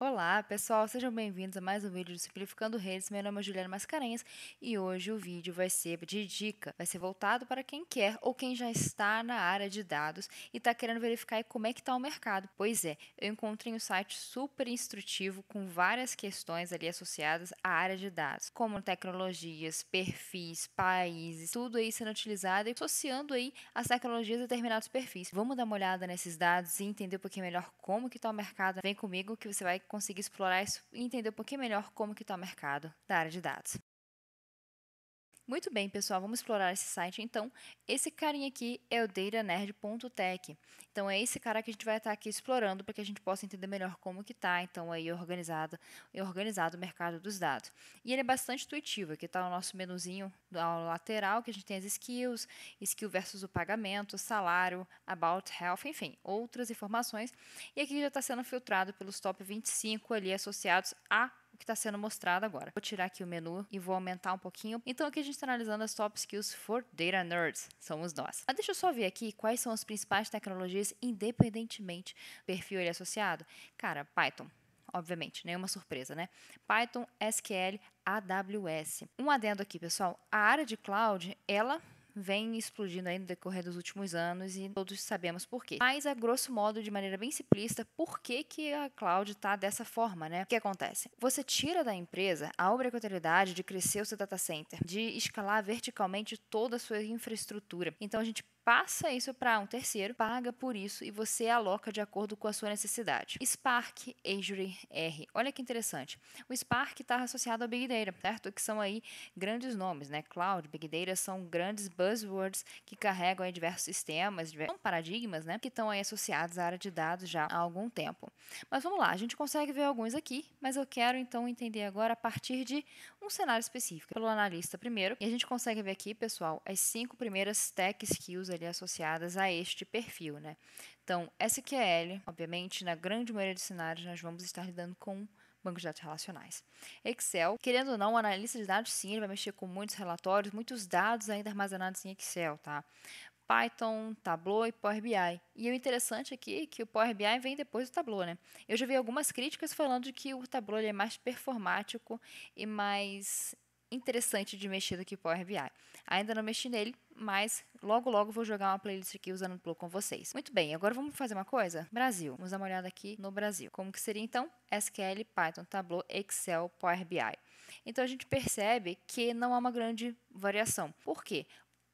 Olá pessoal, sejam bem-vindos a mais um vídeo do Simplificando Redes. Meu nome é Juliana Mascarenhas e hoje o vídeo vai ser de dica. Vai ser voltado para quem quer ou quem já está na área de dados e está querendo verificar como é que está o mercado. Pois é, eu encontrei um site super instrutivo com várias questões ali associadas à área de dados, como tecnologias, perfis, países, tudo aí sendo utilizado e associando aí as tecnologias a determinados perfis. Vamos dar uma olhada nesses dados e entender um pouquinho melhor como que está o mercado. Vem comigo que você vai conseguir explorar isso e entender um pouquinho melhor como que está o mercado da área de dados. Muito bem, pessoal, vamos explorar esse site então. Esse carinha aqui é o datanerd.tech. Então é esse cara que a gente vai estar aqui explorando para que a gente possa entender melhor como que está então aí organizado, organizado o mercado dos dados. E ele é bastante intuitivo, aqui está o nosso menuzinho ao lateral, que a gente tem as skills, skill versus o pagamento, salário, about health, enfim, outras informações. E aqui já está sendo filtrado pelos top 25 ali associados a que está sendo mostrado agora. Vou tirar aqui o menu e vou aumentar um pouquinho. Então aqui a gente está analisando as top skills for data nerds, somos nós. Mas deixa eu só ver aqui quais são as principais tecnologias independentemente do perfil ele é associado. Cara, Python, obviamente, nenhuma surpresa, né? Python, SQL, AWS. Um adendo aqui, pessoal, a área de cloud, ela vem explodindo aí no decorrer dos últimos anos e todos sabemos por quê. Mas, a grosso modo, de maneira bem simplista, por que, que a cloud está dessa forma, né? O que acontece? Você tira da empresa a obrigatoriedade de crescer o seu data center, de escalar verticalmente toda a sua infraestrutura. Então, a gente passa isso para um terceiro, paga por isso e você aloca de acordo com a sua necessidade. Spark, Azure R. Olha que interessante. O Spark está associado ao Big Data, certo? Que são aí grandes nomes, né? Cloud, Big Data são grandes buzzwords que carregam aí diversos sistemas, diversos paradigmas, né? Que estão aí associados à área de dados já há algum tempo. Mas vamos lá, a gente consegue ver alguns aqui, mas eu quero então entender agora a partir de um cenário específico, pelo analista primeiro. E a gente consegue ver aqui, pessoal, as cinco primeiras tech skills ali associadas a este perfil, né? Então, SQL, obviamente, na grande maioria dos cenários, nós vamos estar lidando com bancos de dados relacionais. Excel, querendo ou não, o analista de dados, sim, ele vai mexer com muitos relatórios, muitos dados ainda armazenados em Excel, tá? Python, Tableau e Power BI. E o interessante aqui é que o Power BI vem depois do Tableau, né? Eu já vi algumas críticas falando de que o Tableau é mais performático e mais interessante de mexer do que Power BI. Ainda não mexi nele, mas logo logo vou jogar uma playlist aqui usando o Plug com vocês. Muito bem, agora vamos fazer uma coisa? Brasil. Vamos dar uma olhada aqui no Brasil. Como que seria então? SQL, Python, Tableau, Excel, Power BI. Então a gente percebe que não há uma grande variação. Por quê?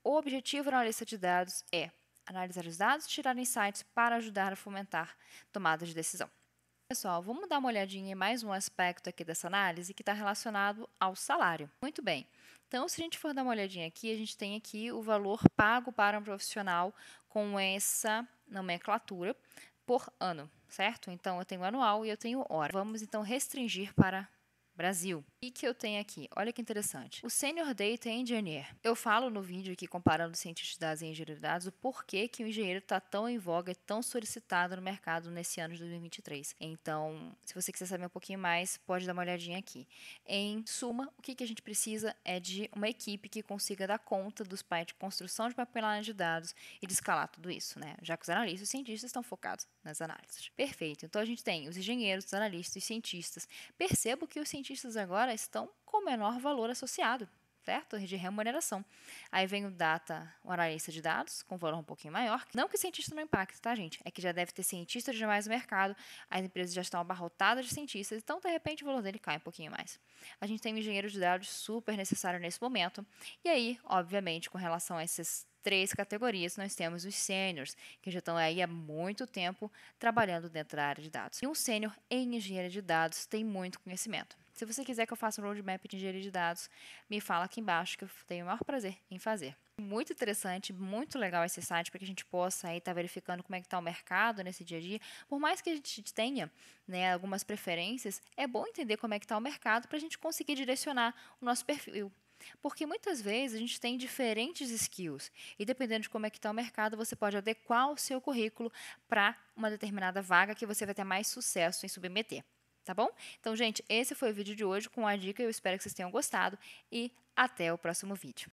O objetivo da lista de dados é analisar os dados, tirar insights para ajudar a fomentar tomada de decisão. Pessoal, vamos dar uma olhadinha em mais um aspecto aqui dessa análise que está relacionado ao salário. Muito bem. Então, se a gente for dar uma olhadinha aqui, a gente tem aqui o valor pago para um profissional com essa nomenclatura por ano, certo? Então, eu tenho anual e eu tenho hora. Vamos então restringir para Brasil que, que eu tenho aqui? Olha que interessante. O Senior Data Engineer. Eu falo no vídeo aqui, comparando cientistas de dados e engenheiros de dados, o porquê que o engenheiro está tão em voga e tão solicitado no mercado nesse ano de 2023. Então, se você quiser saber um pouquinho mais, pode dar uma olhadinha aqui. Em suma, o que, que a gente precisa é de uma equipe que consiga dar conta dos pais de construção de papelada de dados e de escalar tudo isso, né? Já que os analistas e os cientistas estão focados nas análises. Perfeito. Então, a gente tem os engenheiros, os analistas e os cientistas. Percebo que os cientistas agora estão com menor valor associado, certo? De remuneração. Aí vem o data, o analista de dados, com valor um pouquinho maior. Não que cientista não impacte, tá, gente? É que já deve ter cientista demais no mercado, as empresas já estão abarrotadas de cientistas, então, de repente, o valor dele cai um pouquinho mais. A gente tem um engenheiro de dados super necessário nesse momento. E aí, obviamente, com relação a esses três categorias nós temos os sêniores, que já estão aí há muito tempo trabalhando dentro da área de dados. E um sênior em engenharia de dados tem muito conhecimento. Se você quiser que eu faça um roadmap de engenharia de dados, me fala aqui embaixo que eu tenho o maior prazer em fazer. Muito interessante, muito legal esse site para que a gente possa aí estar tá verificando como é que está o mercado nesse dia a dia. Por mais que a gente tenha né, algumas preferências, é bom entender como é que está o mercado para a gente conseguir direcionar o nosso perfil porque muitas vezes a gente tem diferentes skills e dependendo de como é que está o mercado, você pode adequar o seu currículo para uma determinada vaga que você vai ter mais sucesso em submeter. Tá bom? Então, gente, esse foi o vídeo de hoje com a dica. Eu espero que vocês tenham gostado e até o próximo vídeo.